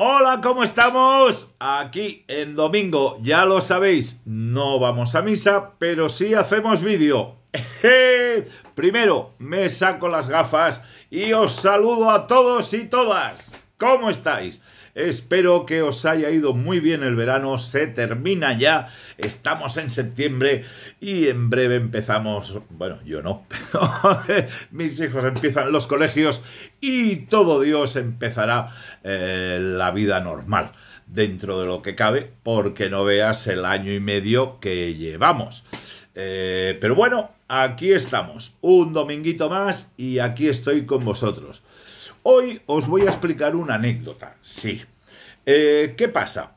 Hola, ¿cómo estamos? Aquí en domingo, ya lo sabéis, no vamos a misa, pero sí hacemos vídeo. ¡Eh! Primero, me saco las gafas y os saludo a todos y todas. ¿Cómo estáis? Espero que os haya ido muy bien el verano, se termina ya, estamos en septiembre y en breve empezamos, bueno, yo no, pero mis hijos empiezan los colegios y todo Dios empezará eh, la vida normal dentro de lo que cabe, porque no veas el año y medio que llevamos. Eh, pero bueno, aquí estamos, un dominguito más y aquí estoy con vosotros. Hoy os voy a explicar una anécdota, sí. Eh, ¿Qué pasa?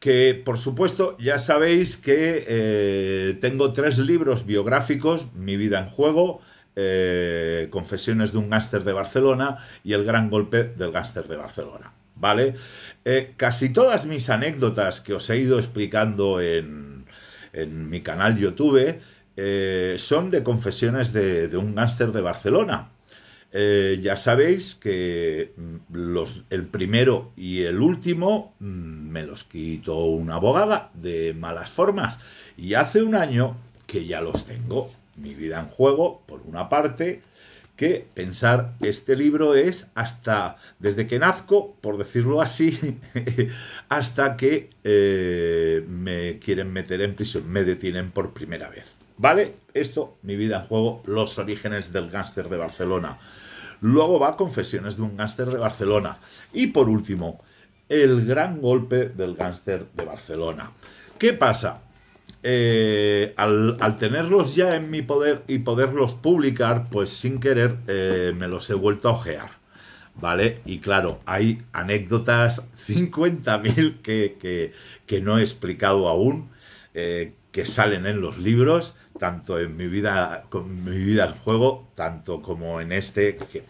Que, por supuesto, ya sabéis que eh, tengo tres libros biográficos, Mi vida en juego, eh, Confesiones de un gángster de Barcelona y El gran golpe del gángster de Barcelona. ¿Vale? casi todas mis anécdotas que os he ido explicando en, mi canal YouTube son de confesiones de, de un gángster de Barcelona. Eh, ya sabéis que mm, el primero y el último mm, me los quitó una abogada de malas formas. Y hace un año que ya los tengo. Mi vida en juego, por una parte, que pensar este libro es hasta, desde que nazco, por decirlo así, hasta que eh, me quieren meter en prisión, me detienen por primera vez. ¿Vale? Esto, mi vida en juego, los orígenes del gángster de Barcelona. Luego va Confesiones de un gángster de Barcelona. Y por último, El gran golpe del gángster de Barcelona. ¿Qué pasa? Eh, al, tenerlos ya en mi poder y poderlos publicar, pues sin querer eh, me los he vuelto a ojear. ¿Vale? Y claro, hay anécdotas 50.000 que, que, no he explicado aún, eh, que salen en los libros tanto en mi vida, con mi vida al juego, tanto como en este, que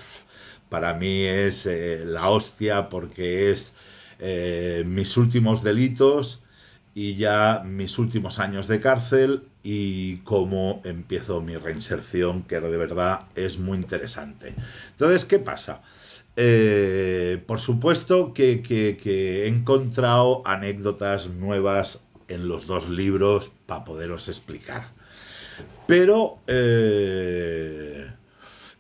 para mí es eh, la hostia porque es eh, mis últimos delitos y ya mis últimos años de cárcel y cómo empiezo mi reinserción, que de verdad es muy interesante. Entonces, ¿qué pasa? Eh, por supuesto que, he encontrado anécdotas nuevas en los dos libros para poderos explicar. Pero eh,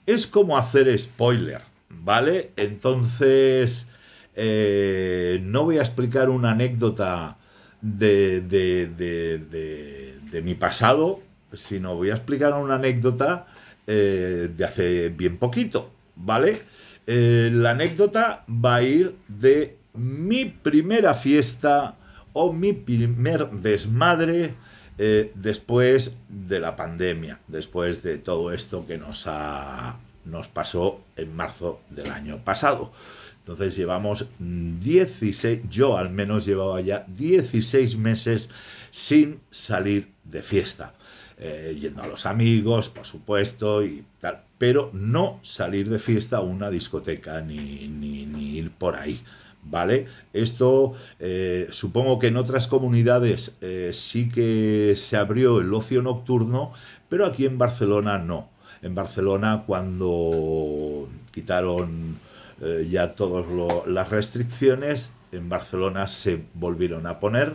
es como hacer spoiler, ¿vale? Entonces, eh, no voy a explicar una anécdota de, de, de, mi pasado, sino voy a explicar una anécdota eh, de hace bien poquito, ¿vale? la anécdota va a ir de mi primera fiesta o mi primer desmadre eh, después de la pandemia, después de todo esto que nos, ha, nos pasó en marzo del año pasado. Entonces llevamos 16, yo al menos llevaba ya 16 meses sin salir de fiesta. Eh, yendo a los amigos, por supuesto, y tal. Pero no salir de fiesta a una discoteca ni, ni, ni ir por ahí. ¿Vale? Esto eh, supongo que en otras comunidades eh, sí que se abrió el ocio nocturno, pero aquí en Barcelona no. En Barcelona cuando quitaron eh, ya todas las restricciones, en Barcelona se volvieron a poner.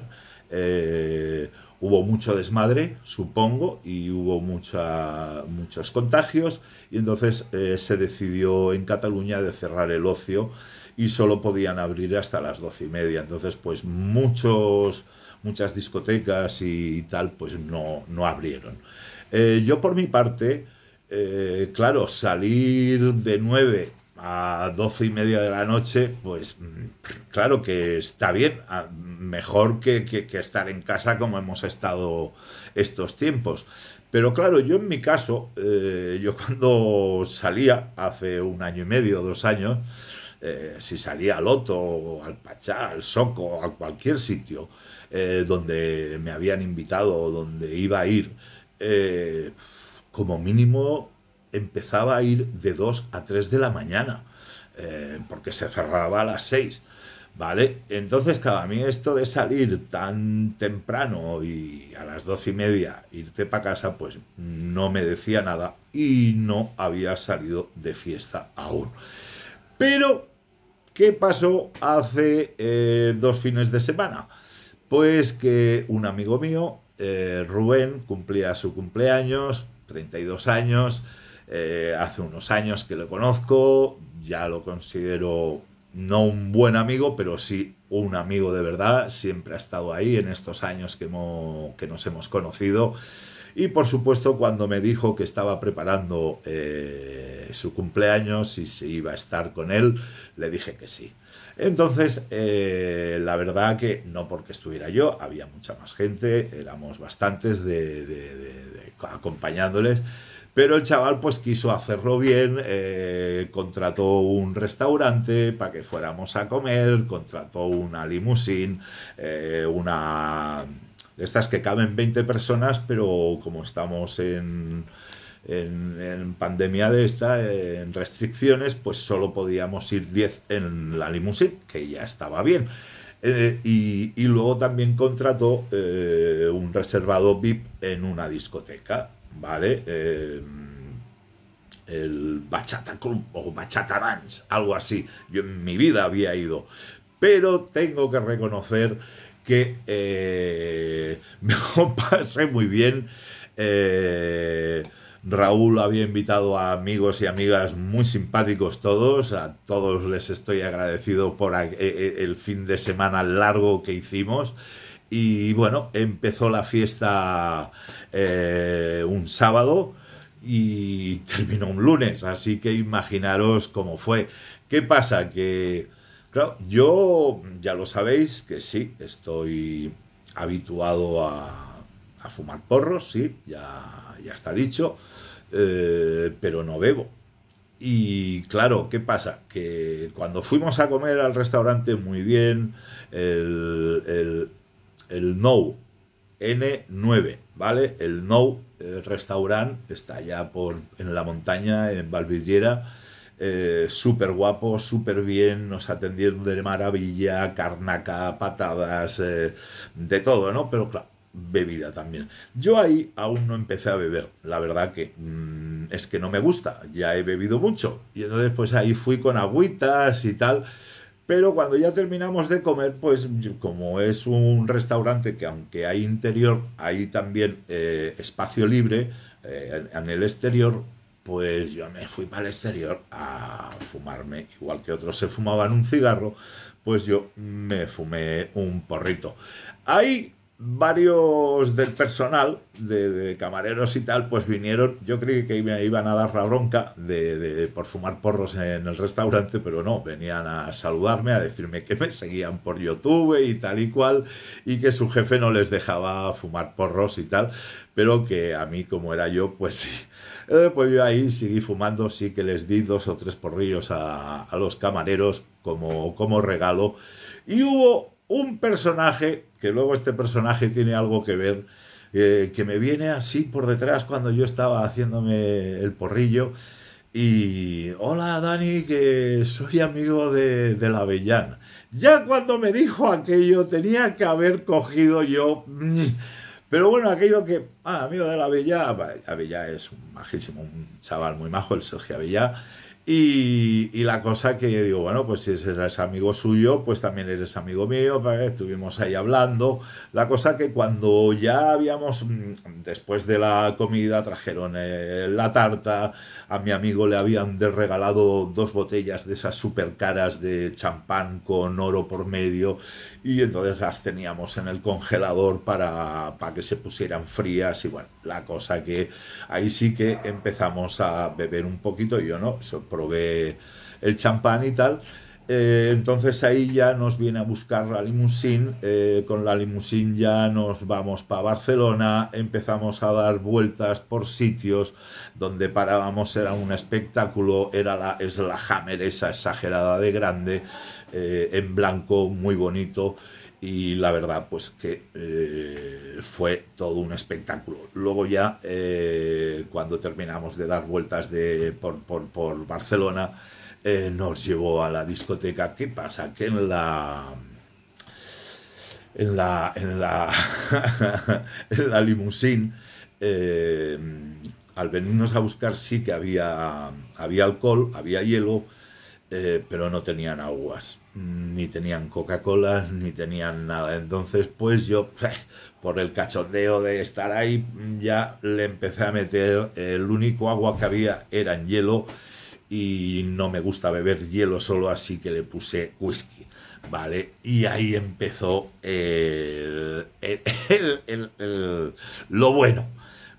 hubo mucho desmadre, supongo, y hubo mucha, muchos contagios, y entonces se decidió en Cataluña de cerrar el ocio y solo podían abrir hasta las doce y media. Entonces, pues muchos, muchas discotecas y, tal, pues no, no abrieron. Eh, yo por mi parte, eh, claro, salir de nueve a doce y media de la noche, pues mm, claro que está bien, mejor que, estar en casa como hemos estado estos tiempos. Pero claro, yo en mi caso, eh, yo cuando salía hace un año y medio, dos años, eh, si salía al Loto, o al Pachá, al Soco, a cualquier sitio eh, donde me habían invitado o donde iba a ir, eh, como mínimo empezaba a ir de 2 a 3 de la mañana, porque se cerraba a las 6. ¿Vale? Entonces, para mí esto de salir tan temprano y a las doce y media irte para casa, pues no me decía nada y no había salido de fiesta aún. Pero, ¿qué pasó hace eh, dos fines de semana? Pues que un amigo mío, eh, Rubén, cumplía su cumpleaños, 32 años, eh, hace unos años que lo conozco, ya lo considero no un buen amigo, pero sí un amigo de verdad, siempre ha estado ahí en estos años que, que nos hemos conocido. Y por supuesto, cuando me dijo que estaba preparando eh, su cumpleaños y se iba a estar con él, le dije que sí. Entonces, eh, la verdad que no porque estuviera yo, había mucha más gente, éramos bastantes de, acompañándoles, pero el chaval pues quiso hacerlo bien, eh, contrató un restaurante para que fuéramos a comer, contrató una limusín, una estas que caben 20 personas, pero como estamos en, pandemia de esta, en restricciones, pues solo podíamos ir 10 en la limusine, que ya estaba bien. Eh, y, luego también contrató eh, un reservado VIP en una discoteca, ¿vale? Eh, el Bachata Club o Bachata Dance, algo así. Yo en mi vida había ido. Pero tengo que reconocer que eh, me lo pasé muy bien. Eh, Raúl había invitado a amigos y amigas muy simpáticos todos. A todos les estoy agradecido por e, e, el fin de semana largo que hicimos. Y bueno, empezó la fiesta eh, un sábado y terminó un lunes. Así que imaginaros cómo fue. ¿Qué pasa? Que yo ya lo sabéis que sí, estoy habituado a, fumar porros, sí, ya, ya está dicho, eh, pero no bebo. Y claro, ¿qué pasa? Que cuando fuimos a comer al restaurante, muy bien, el, el, No, N9, ¿vale? El No, el eh, restaurante, está allá por, en la montaña, en Valvidriera, eh, súper guapo, súper bien, nos atendieron de maravilla, carnaca, patadas, eh, de todo, ¿no? Pero claro, bebida también. Yo ahí aún no empecé a beber, la verdad que mm, es que no me gusta, ya he bebido mucho. Y entonces pues ahí fui con agüitas y tal. Pero cuando ya terminamos de comer, pues como es un restaurante que aunque hay interior, hay también eh, espacio libre en el exterior, pues yo me fui para el exterior a fumarme, igual que otros se fumaban un cigarro, pues yo me fumé un porrito. Hay varios del personal, de, camareros y tal, pues vinieron. Yo creí que me iban a dar la bronca de, por fumar porros en el restaurante, pero no, venían a saludarme, a decirme que me seguían por YouTube y tal y cual, y que su jefe no les dejaba fumar porros y tal, pero que a mí, como era yo, pues sí. Eh, pues yo ahí seguí fumando, sí que les di dos o tres porrillos a, a los camareros como, como regalo. Y hubo un personaje, que luego este personaje tiene algo que ver, eh, que me viene así por detrás cuando yo estaba haciéndome el porrillo. Y hola Dani, que soy amigo de, de la Avellana. Ya cuando me dijo aquello tenía que haber cogido yo... Pero bueno, aquello que, ah, amigo de la Avellán Avellá es un majísimo, un chaval muy majo, el Sergio Avellá, y, la cosa que digo, bueno, pues si eres amigo suyo, pues también eres amigo mío, estuvimos ahí hablando. La cosa que cuando ya habíamos, mm, después de la comida, trajeron eh, la tarta, a mi amigo le habían regalado dos botellas de esas supercaras caras de champán con oro por medio, y entonces las teníamos en el congelador para, que se pusieran frías, y bueno, la cosa que ahí sí que empezamos a beber un poquito, yo no, probé el champán y tal. Eh, entonces ahí ya nos viene a buscar la limusín, eh, con la limusín ya nos vamos para Barcelona, empezamos a dar vueltas por sitios donde parábamos, era un espectáculo, era la, es la hammer exagerada de grande, eh, en blanco, muy bonito y la verdad pues que eh, fue todo un espectáculo. Luego ya eh, cuando terminamos de dar vueltas por, Barcelona eh, nos llevó a la discoteca. ¿Qué pasa? Que en la... En la, en la, en la limusín, al venirnos a buscar sí que había, había alcohol, había hielo, pero no tenían aguas ni tenían Coca-Cola, ni tenían nada. Entonces, pues yo, eh, por el cachondeo de estar ahí, ya le empecé a meter, el único agua que había era en hielo y no me gusta beber hielo solo, así que le puse whisky, ¿vale? Y ahí empezó el, lo bueno.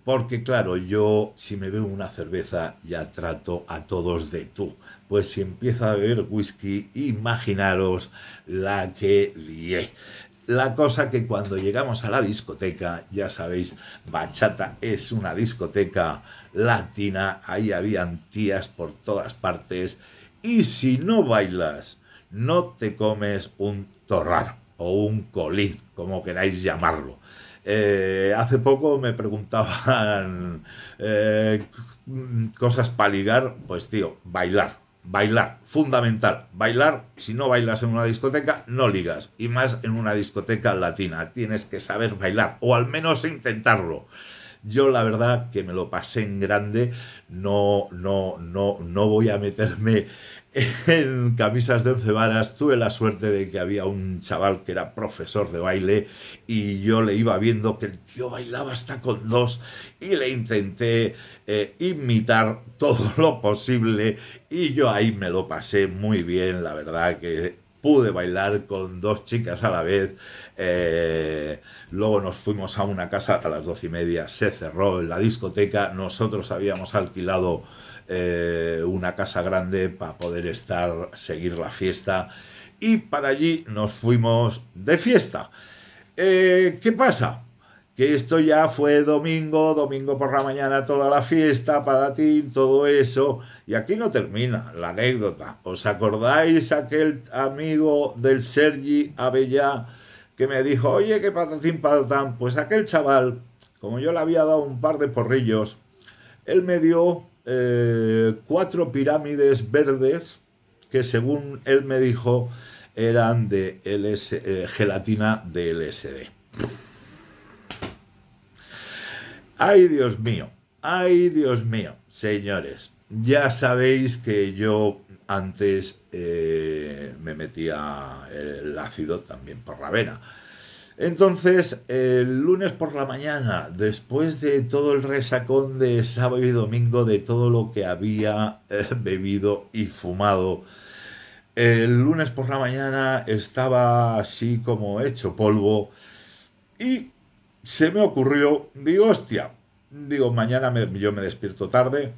Porque claro, yo si me veo una cerveza ya trato a todos de tú. Pues si empieza a beber whisky, imaginaros la que lié. La cosa que cuando llegamos a la discoteca, ya sabéis, Bachata es una discoteca latina, ahí habían tías por todas partes, y si no bailas, no te comes un torrar o un colín, como queráis llamarlo. Eh, hace poco me preguntaban eh, cosas para ligar, pues tío, bailar, bailar, fundamental, bailar, si no bailas en una discoteca, no ligas, y más en una discoteca latina, tienes que saber bailar, o al menos intentarlo. Yo la verdad que me lo pasé en grande, no, no, no, no voy a meterme en camisas de once varas. Tuve la suerte de que había un chaval que era profesor de baile y yo le iba viendo que el tío bailaba hasta con dos y le intenté eh, imitar todo lo posible y yo ahí me lo pasé muy bien, la verdad que pude bailar con dos chicas a la vez. Eh, luego nos fuimos a una casa a las doce y media, se cerró en la discoteca, nosotros habíamos alquilado eh, una casa grande para poder estar, seguir la fiesta. Y para allí nos fuimos de fiesta. Eh, ¿Qué pasa? Que esto ya fue domingo, domingo por la mañana, toda la fiesta, padatín, todo eso. Y aquí no termina la anécdota. ¿Os acordáis aquel amigo del Sergi Avellá que me dijo, oye, qué patatín, patatán? Pues aquel chaval, como yo le había dado un par de porrillos, él me dio eh, cuatro pirámides verdes que según él me dijo eran de LS, eh, gelatina de LSD. Ay, Dios mío, ay, Dios mío, señores, ya sabéis que yo antes eh, me metía el ácido también por la vena. Entonces, el lunes por la mañana, después de todo el resacón de sábado y domingo, de todo lo que había eh, bebido y fumado, el lunes por la mañana estaba así como hecho polvo y se me ocurrió, digo, hostia, digo, mañana yo me despierto tarde,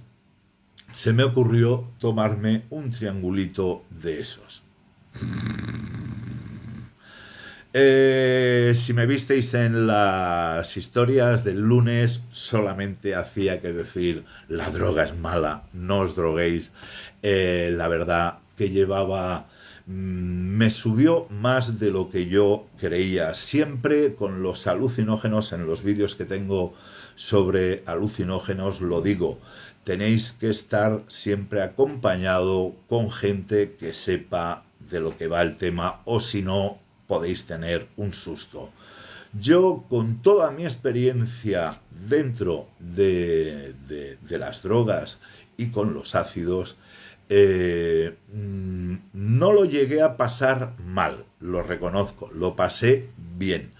se me ocurrió tomarme un triangulito de esos. Eh, si me visteis en las historias del lunes, solamente hacía que decir, la droga es mala, no os droguéis. Eh, la verdad que llevaba, mm, me subió más de lo que yo creía. Siempre con los alucinógenos, en los vídeos que tengo sobre alucinógenos, lo digo, tenéis que estar siempre acompañado con gente que sepa de lo que va el tema o si no podéis tener un susto. Yo, con toda mi experiencia dentro de, las drogas y con los ácidos, eh, mm, no lo llegué a pasar mal, lo reconozco, lo pasé bien,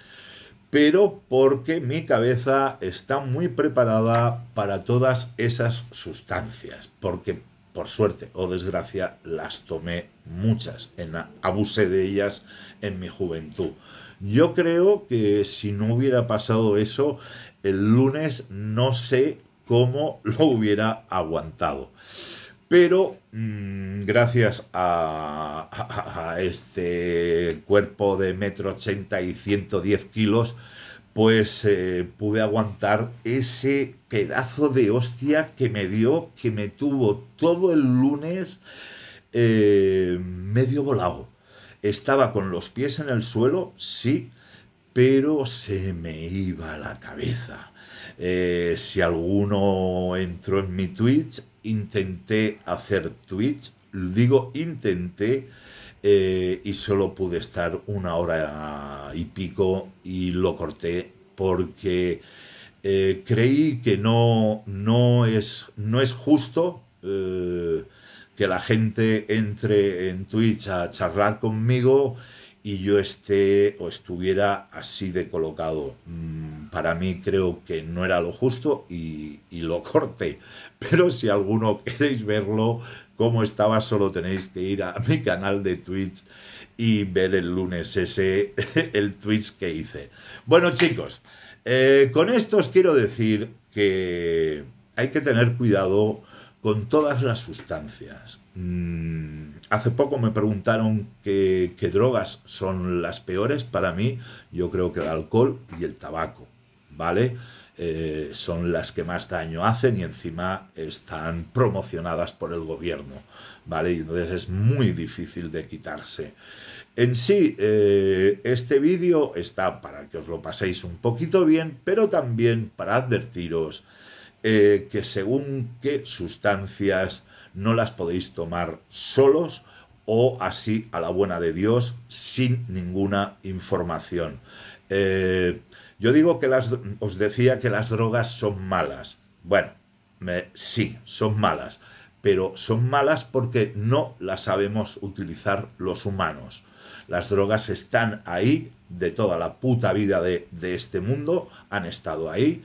pero porque mi cabeza está muy preparada para todas esas sustancias, porque por suerte o desgracia, las tomé muchas, en, abusé de ellas en mi juventud. Yo creo que si no hubiera pasado eso, el lunes no sé cómo lo hubiera aguantado. Pero mm, gracias a, este cuerpo de metro ochenta y 110 kilos, pues eh, pude aguantar ese pedazo de hostia que me dio, que me tuvo todo el lunes eh, medio volado. Estaba con los pies en el suelo, sí, pero se me iba la cabeza. Eh, si alguno entró en mi Twitch, intenté hacer Twitch, digo intenté eh, y solo pude estar una hora y pico y lo corté porque eh, creí que no, no, es, no es justo eh, que la gente entre en Twitch a charlar conmigo y yo esté o estuviera así de colocado. Mm, para mí creo que no era lo justo y, lo corté. Pero si alguno queréis verlo, como estaba, solo tenéis que ir a mi canal de Twitch y ver el lunes ese, el Twitch que hice. Bueno chicos, eh, con esto os quiero decir que hay que tener cuidado con todas las sustancias. Mm, hace poco me preguntaron qué, drogas son las peores para mí. Yo creo que el alcohol y el tabaco, ¿vale? Eh, son las que más daño hacen y encima están promocionadas por el gobierno, ¿vale? Y entonces es muy difícil de quitarse. En sí, eh, este vídeo está para que os lo paséis un poquito bien, pero también para advertiros eh, que según qué sustancias no las podéis tomar solos o así a la buena de Dios sin ninguna información. Eh, yo digo que las, os decía que las drogas son malas. Bueno, sí, son malas, pero son malas porque no las sabemos utilizar los humanos. Las drogas están ahí de toda la puta vida de este mundo, han estado ahí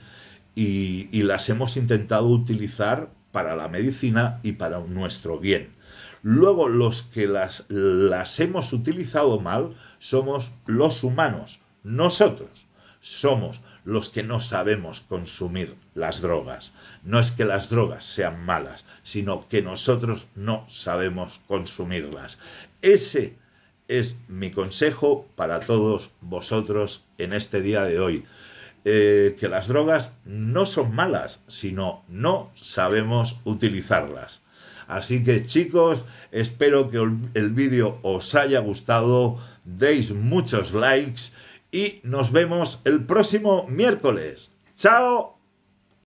y, las hemos intentado utilizar para la medicina y para nuestro bien. Luego los que las, las hemos utilizado mal somos los humanos, nosotros. Somos los que no sabemos consumir las drogas. No es que las drogas sean malas, sino que nosotros no sabemos consumirlas. Ese es mi consejo para todos vosotros en este día de hoy. Eh, que las drogas no son malas, sino no sabemos utilizarlas. Así que chicos, espero que el vídeo os haya gustado, deis muchos likes y nos vemos el próximo miércoles. ¡Chao!